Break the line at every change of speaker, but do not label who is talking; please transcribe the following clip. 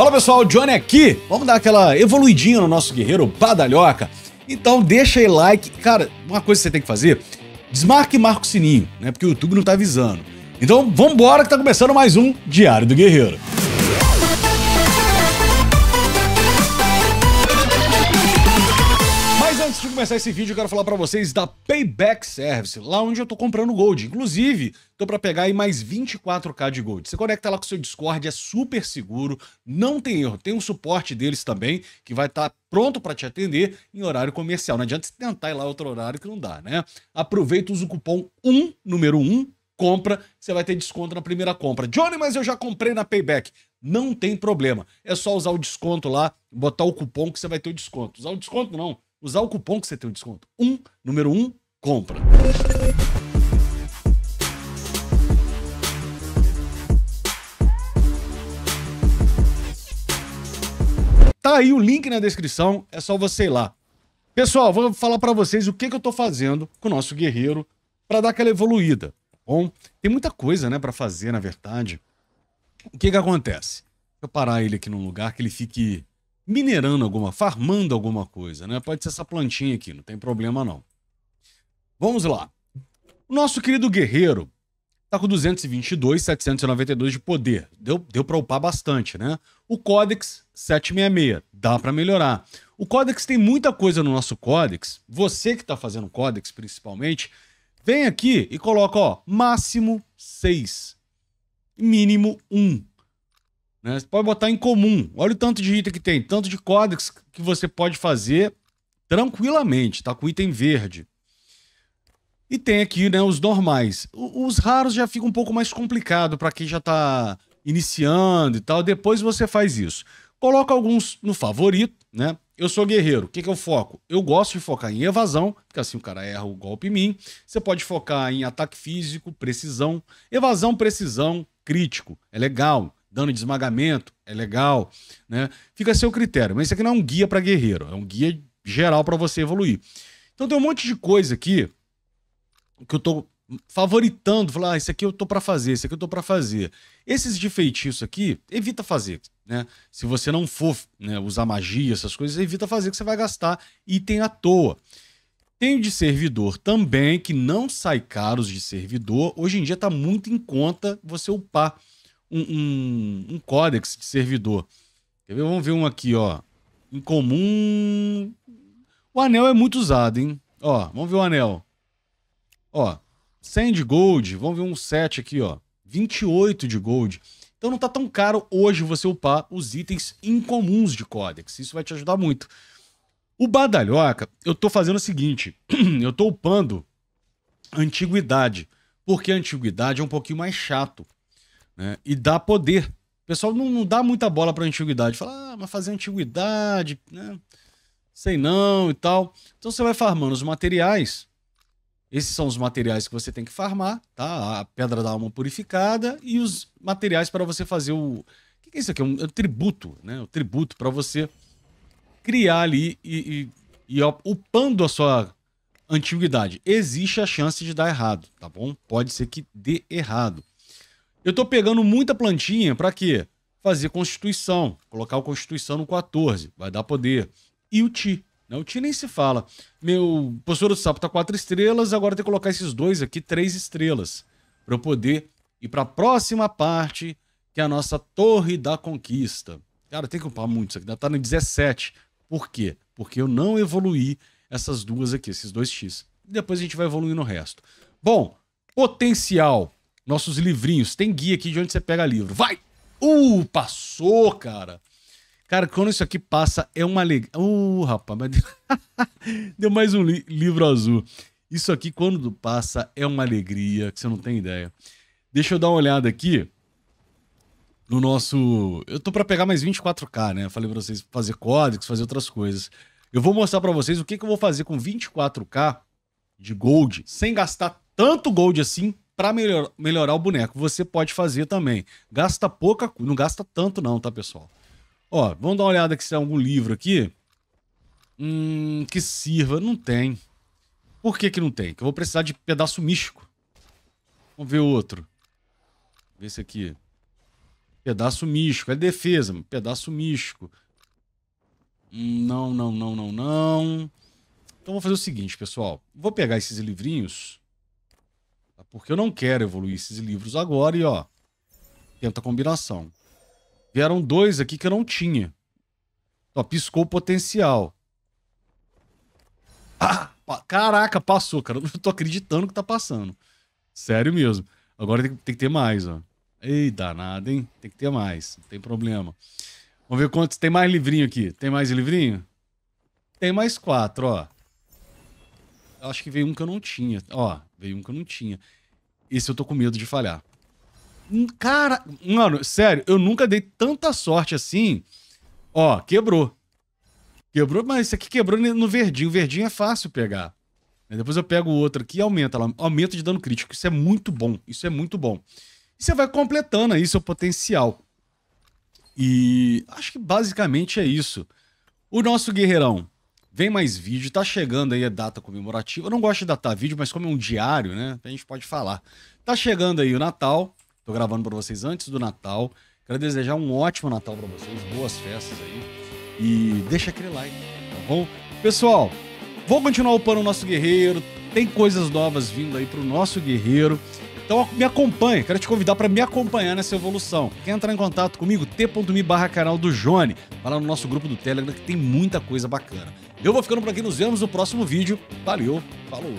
Fala pessoal, Johnny aqui. Vamos dar aquela evoluidinha no nosso guerreiro badalhoca. Então deixa aí like. Cara, uma coisa que você tem que fazer, desmarque e marca o sininho, né? Porque o YouTube não tá avisando. Então vambora que tá começando mais um Diário do Guerreiro. começar esse vídeo, eu quero falar para vocês da Payback Service, lá onde eu tô comprando Gold. Inclusive, tô para pegar aí mais 24k de Gold. Você conecta lá com o seu Discord, é super seguro, não tem erro. Tem um suporte deles também, que vai estar tá pronto para te atender em horário comercial. Não adianta você tentar ir lá outro horário que não dá, né? Aproveita, usa o cupom 1, número 1, compra, você vai ter desconto na primeira compra. Johnny, mas eu já comprei na Payback. Não tem problema. É só usar o desconto lá, botar o cupom que você vai ter o desconto. Usar o desconto não usar o cupom que você tem um desconto. Um, número um, compra. Tá aí o link na descrição, é só você ir lá. Pessoal, vou falar para vocês o que, que eu tô fazendo com o nosso guerreiro para dar aquela evoluída, tá bom? Tem muita coisa, né, para fazer, na verdade. O que que acontece? Eu parar ele aqui num lugar que ele fique minerando alguma, farmando alguma coisa, né? Pode ser essa plantinha aqui, não tem problema não. Vamos lá. O nosso querido guerreiro tá com 222, 792 de poder. Deu, deu para upar bastante, né? O Codex 766, dá para melhorar. O códex tem muita coisa no nosso códex. Você que tá fazendo códex, principalmente, vem aqui e coloca, ó, máximo 6, mínimo 1. Né? Você pode botar em comum. Olha o tanto de item que tem, tanto de códex que você pode fazer tranquilamente, tá com item verde. E tem aqui né, os normais. O, os raros já fica um pouco mais complicado para quem já está iniciando e tal. Depois você faz isso. Coloca alguns no favorito, né? Eu sou guerreiro. O que, que eu foco? Eu gosto de focar em evasão, porque assim o cara erra o golpe em mim. Você pode focar em ataque físico, precisão. Evasão, precisão, crítico. É legal dano de esmagamento, é legal, né? Fica a seu critério, mas isso aqui não é um guia para guerreiro, é um guia geral para você evoluir. Então tem um monte de coisa aqui que eu tô favoritando, falar, ah, isso aqui eu tô para fazer, isso aqui eu tô para fazer. Esses de feitiço aqui, evita fazer, né? Se você não for né, usar magia, essas coisas, evita fazer que você vai gastar item à toa. Tem de servidor também, que não sai caros de servidor. Hoje em dia tá muito em conta você upar um, um, um códex de servidor. Quer ver? Vamos ver um aqui, ó. Em comum. O anel é muito usado, hein? Ó, vamos ver o anel. Ó, 100 de gold, vamos ver um 7 aqui, ó. 28 de gold. Então não tá tão caro hoje você upar os itens incomuns de Codex. Isso vai te ajudar muito. O Badalhoca, eu tô fazendo o seguinte: eu tô upando antiguidade. Porque a antiguidade é um pouquinho mais chato né? e dá poder. O pessoal não, não dá muita bola para antiguidade. Fala, ah, mas fazer antiguidade, né? sei não e tal. Então você vai farmando os materiais. Esses são os materiais que você tem que farmar, tá? A pedra da alma purificada e os materiais para você fazer o. O que é isso aqui? É um, é tributo, né? O tributo para você criar ali e, e, e upando a sua antiguidade. Existe a chance de dar errado, tá bom? Pode ser que dê errado. Eu estou pegando muita plantinha para quê? Fazer constituição, colocar o constituição no 14, vai dar poder. E o ti, né? O ti nem se fala. Meu postura do sapo tá quatro estrelas, agora tem que colocar esses dois aqui três estrelas para eu poder ir para a próxima parte, que é a nossa Torre da Conquista. Cara, tem que upar muito isso aqui, tá no 17. Por quê? Porque eu não evoluí essas duas aqui, esses dois X. depois a gente vai evoluindo o resto. Bom, potencial nossos livrinhos. Tem guia aqui de onde você pega livro. Vai! Uh, passou, cara! Cara, quando isso aqui passa, é uma alegria. Uh, rapaz, mas... deu mais um li livro azul. Isso aqui, quando passa, é uma alegria que você não tem ideia. Deixa eu dar uma olhada aqui no nosso. Eu tô para pegar mais 24K, né? Falei para vocês fazer códigos, fazer outras coisas. Eu vou mostrar para vocês o que, que eu vou fazer com 24K de gold, sem gastar tanto gold assim para melhor, melhorar o boneco. Você pode fazer também. Gasta pouca, não gasta tanto não, tá, pessoal? Ó, vamos dar uma olhada aqui se tem algum livro aqui. Hum, que sirva. Não tem. Por que que não tem? Que eu vou precisar de pedaço místico. Vamos ver outro. Vê esse aqui. Pedaço místico. É defesa, pedaço místico. Não, não, não, não, não. Então vou fazer o seguinte, pessoal. Vou pegar esses livrinhos porque eu não quero evoluir esses livros agora e, ó, tenta a combinação. Vieram dois aqui que eu não tinha. Ó, piscou o potencial. Ah, caraca, passou, cara. Eu não tô acreditando que tá passando. Sério mesmo. Agora tem, tem que ter mais, ó. Ei, danado, hein? Tem que ter mais. Não tem problema. Vamos ver quantos. Tem mais livrinho aqui. Tem mais livrinho? Tem mais quatro, ó. Eu acho que veio um que eu não tinha. Ó, veio um que eu não tinha e se eu tô com medo de falhar. Hum, cara, mano, sério, eu nunca dei tanta sorte assim. Ó, quebrou. Quebrou, mas isso aqui quebrou no verdinho. O verdinho é fácil pegar. Depois eu pego o outro aqui e aumenta Aumento de dano crítico. Isso é muito bom. Isso é muito bom. E você vai completando aí seu potencial. E acho que basicamente é isso. O nosso guerreirão Vem mais vídeo, tá chegando aí a data comemorativa. Eu não gosto de datar vídeo, mas como é um diário, né? A gente pode falar. Tá chegando aí o Natal. Tô gravando para vocês antes do Natal. Quero desejar um ótimo Natal para vocês, boas festas aí. E deixa aquele like, tá bom? Pessoal, vou continuar upando o nosso guerreiro. Tem coisas novas vindo aí pro nosso guerreiro. Então me acompanha, quero te convidar para me acompanhar nessa evolução. Quer entrar em contato comigo? t.me barra canal do Jone. Vai lá no nosso grupo do Telegram que tem muita coisa bacana. Eu vou ficando por aqui, nos vemos no próximo vídeo. Valeu, falou!